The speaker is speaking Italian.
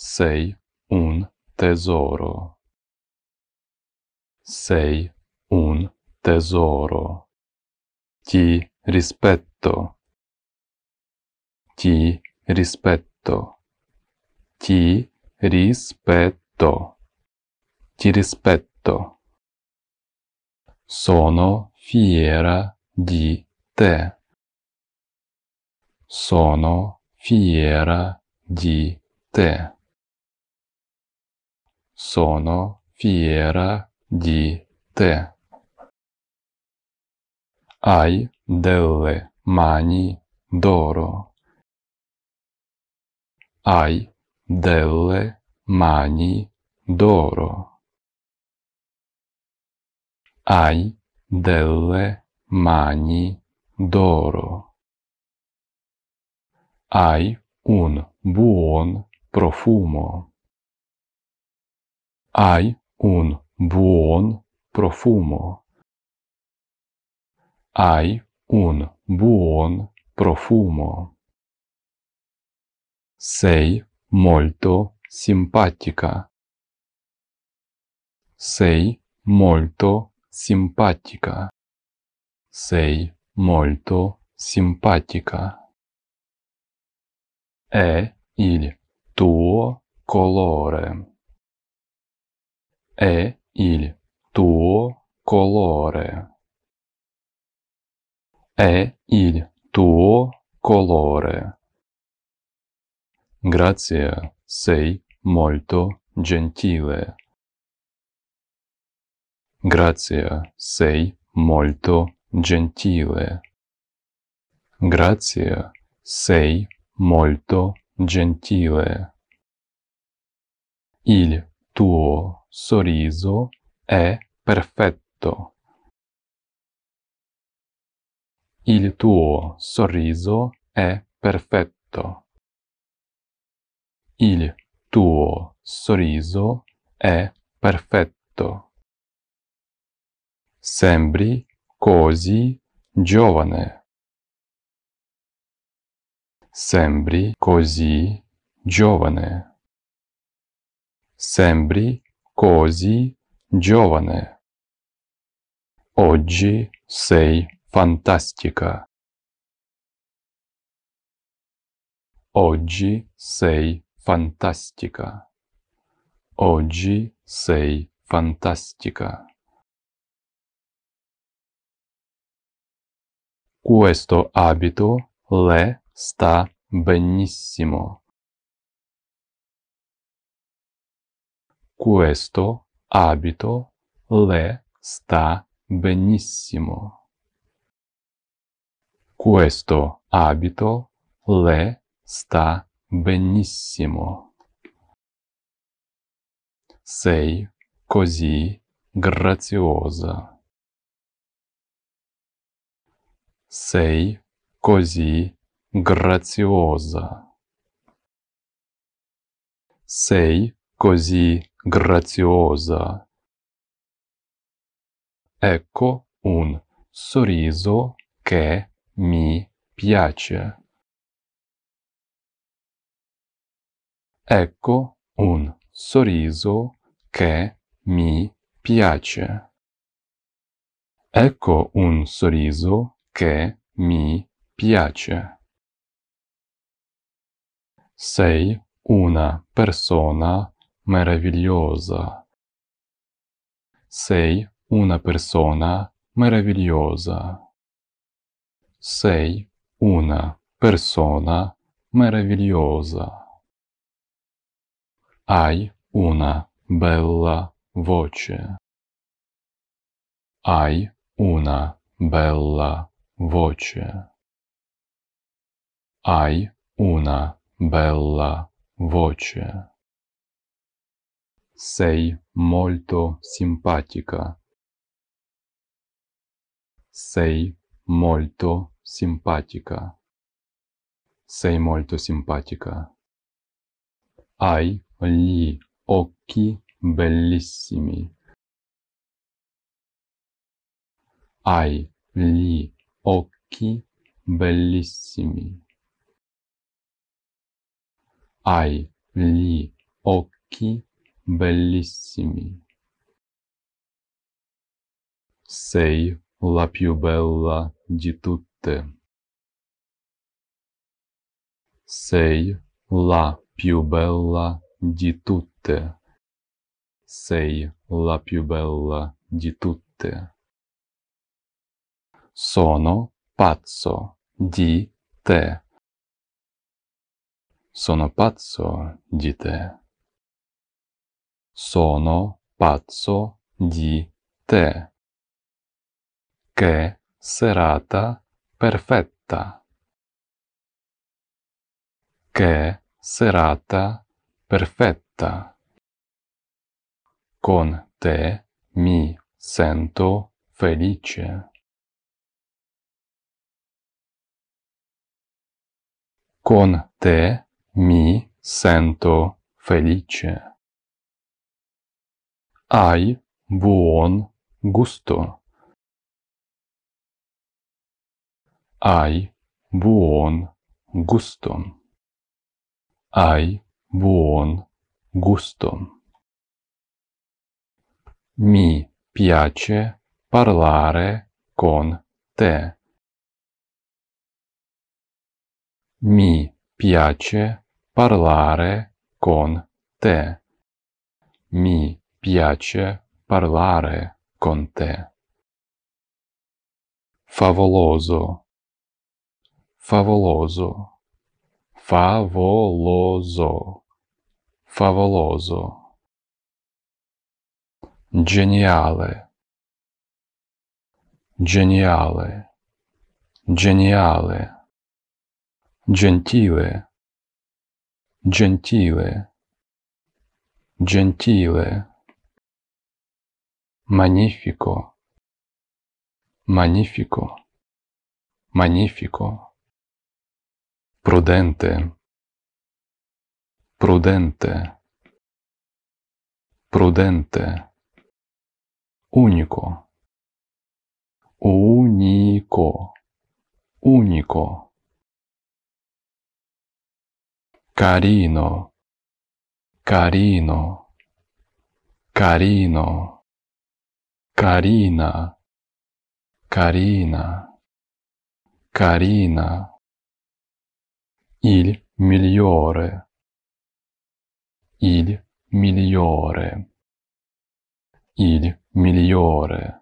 Sei un tesoro. Sei un tesoro. Ti rispetto. Ti rispetto. Ti rispetto. Ti rispetto. Sono fiera di te. Sono fiera di te. Sono fiera di te. Hai delle mani d'oro. Hai delle mani d'oro. Hai delle mani d'oro. Hai un buon profumo hai un buon profumo. Hai un buon profumo. Sei molto simpatica. Sei molto simpatica. Sei molto simpatica. È il tuo colore è il tuo colore. È il tuo colore. Grazie, sei molto gentile. Grazie, sei molto gentile. Grazie, sei molto gentile. Il tuo sorriso è perfetto. Il tuo sorriso è perfetto. Il tuo sorriso è perfetto. Sembri così giovane. Sembri così giovane. Sembri Così giovane. Oggi sei fantastica. Oggi sei fantastica. Oggi sei fantastica. Questo abito le sta benissimo. questo abito le sta benissimo. Questo abito le sta benissimo. Sei così graziosa. Sei così graziosa. Sei così graziosa. Ecco un sorriso che mi piace. Ecco un sorriso che mi piace. Ecco un sorriso che mi piace. Sei una persona meravigliosa. Sei una persona meravigliosa. Sei una persona meravigliosa. Hai una bella voce. Hai una bella voce. Hai una bella voce. Sei molto simpatica. Sei molto simpatica. Sei molto simpatica. Hai gli occhi bellissimi. Hai gli occhi bellissimi. Hai gli occhi bellissimi. Sei la più bella di tutte. Sei la più bella di tutte. Sei la più bella di tutte. Sono pazzo di te. Sono pazzo di te sono pazzo di te. Che serata perfetta. Che serata perfetta. Con te mi sento felice. Con te mi sento felice. Ai buon gusto. Ai buon guston. Ai buon guston. Mi piace parlare con te. Mi piace parlare con te. Mi piace parlare con te. Favoloso, favoloso, favoloso, favoloso. Geniale, geniale, geniale. Gentile, gentile, gentile Magnifico, magnifico, magnifico. Prudente, prudente, prudente. Unico, unico, unico. Carino, carino, carino carina, carina, carina. Il migliore, il migliore, il migliore.